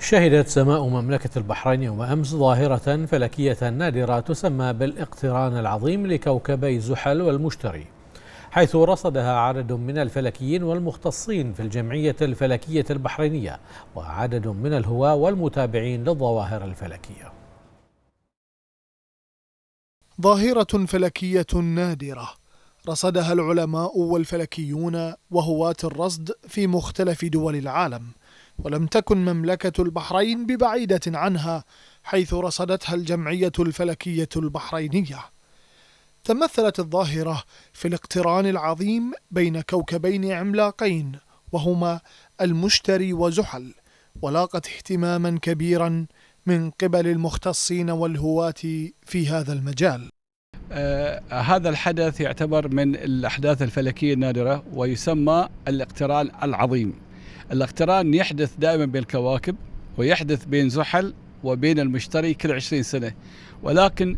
شهدت سماء مملكة البحرين يوم أمس ظاهرة فلكية نادرة تسمى بالاقتران العظيم لكوكبي زحل والمشتري حيث رصدها عدد من الفلكيين والمختصين في الجمعية الفلكية البحرينية وعدد من الهواة والمتابعين للظواهر الفلكية ظاهرة فلكية نادرة رصدها العلماء والفلكيون وهواة الرصد في مختلف دول العالم ولم تكن مملكة البحرين ببعيدة عنها حيث رصدتها الجمعية الفلكية البحرينية. تمثلت الظاهرة في الاقتران العظيم بين كوكبين عملاقين وهما المشتري وزحل، ولاقت اهتماما كبيرا من قبل المختصين والهواة في هذا المجال. آه هذا الحدث يعتبر من الأحداث الفلكية النادرة ويسمى الاقتران العظيم الاقتران يحدث دائما بين الكواكب ويحدث بين زحل وبين المشتري كل 20 سنة ولكن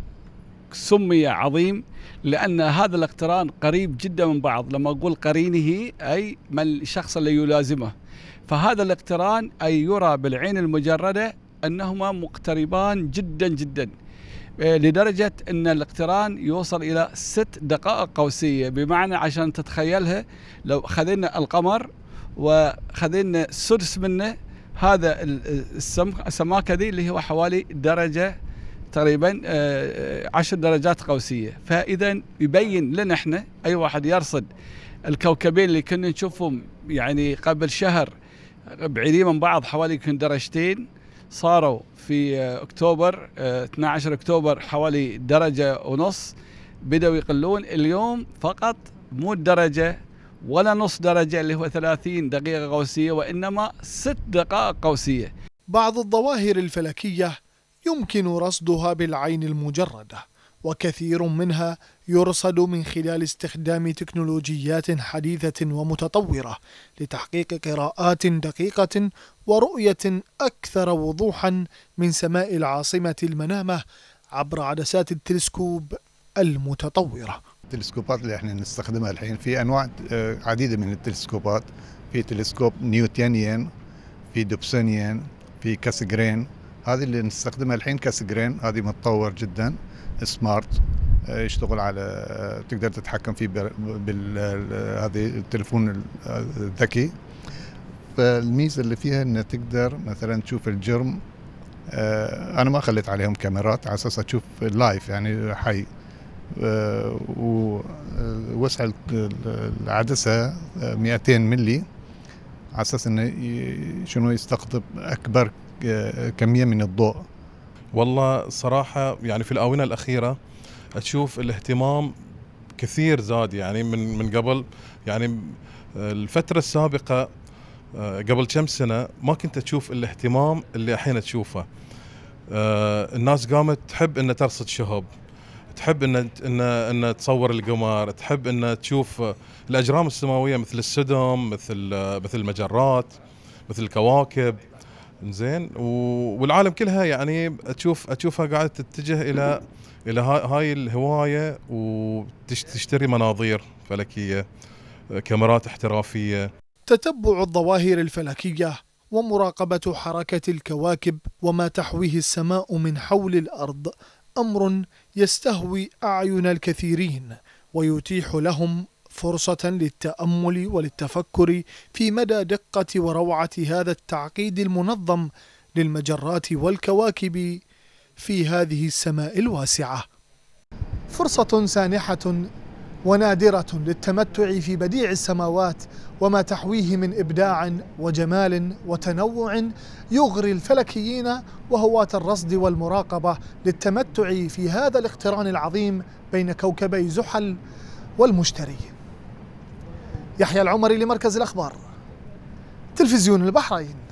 سمي عظيم لأن هذا الاقتران قريب جدا من بعض لما أقول قرينه أي من الشخص اللي يلازمه فهذا الاقتران أي يرى بالعين المجردة أنهما مقتربان جدا جدا آه، لدرجة أن الاقتران يوصل إلى ست دقائق قوسية بمعنى عشان تتخيلها لو خذينا القمر وخذينا سدس منه هذا السماكه دي اللي هو حوالي درجه تقريبا آه، آه، عشر درجات قوسيه فاذا يبين لنا احنا اي واحد يرصد الكوكبين اللي كنا نشوفهم يعني قبل شهر بعيدين من بعض حوالي يمكن درجتين صاروا في آه، اكتوبر 12 اكتوبر حوالي درجه ونص بداوا يقلون اليوم فقط مو الدرجه ولا نص درجة اللي هو 30 دقيقة قوسية وإنما 6 دقائق قوسية بعض الظواهر الفلكية يمكن رصدها بالعين المجردة وكثير منها يرصد من خلال استخدام تكنولوجيات حديثة ومتطورة لتحقيق قراءات دقيقة ورؤية أكثر وضوحا من سماء العاصمة المنامة عبر عدسات التلسكوب المتطورة التلسكوبات اللي احنا نستخدمها الحين في انواع آه، عديده من التلسكوبات في تلسكوب نيوتنيان في دوبسونيان في كاسجرين هذه اللي نستخدمها الحين كاسجرين هذه متطور جدا سمارت آه، يشتغل على آه، تقدر تتحكم فيه بال هذه التلفون الذكي فالميزه اللي فيها ان تقدر مثلا تشوف الجرم انا ما خليت عليهم كاميرات على اساس اشوف لايف يعني حي آه، ووسع آه، العدسة 200 آه، ملي على اساس انه شنو يستقطب اكبر كميه من الضوء والله صراحه يعني في الاونه الاخيره اشوف الاهتمام كثير زاد يعني من من قبل يعني الفتره السابقه قبل كم سنه ما كنت اشوف الاهتمام اللي الحين تشوفه الناس قامت تحب ان ترصد شهب تحب ان ان ان تصور القمر، تحب ان تشوف الاجرام السماويه مثل السدم، مثل مثل المجرات، مثل الكواكب. زين والعالم كلها يعني تشوف تشوفها قاعده تتجه الى الى هاي الهوايه وتشتري مناظير فلكيه كاميرات احترافيه تتبع الظواهر الفلكيه ومراقبه حركه الكواكب وما تحويه السماء من حول الارض امر يستهوي اعين الكثيرين ويتيح لهم فرصه للتامل وللتفكر في مدى دقه وروعه هذا التعقيد المنظم للمجرات والكواكب في هذه السماء الواسعه فرصه سانحه ونادرة للتمتع في بديع السماوات وما تحويه من إبداع وجمال وتنوع يغري الفلكيين وهواة الرصد والمراقبة للتمتع في هذا الاقتران العظيم بين كوكبي زحل والمشتري يحيى العمري لمركز الأخبار تلفزيون البحرين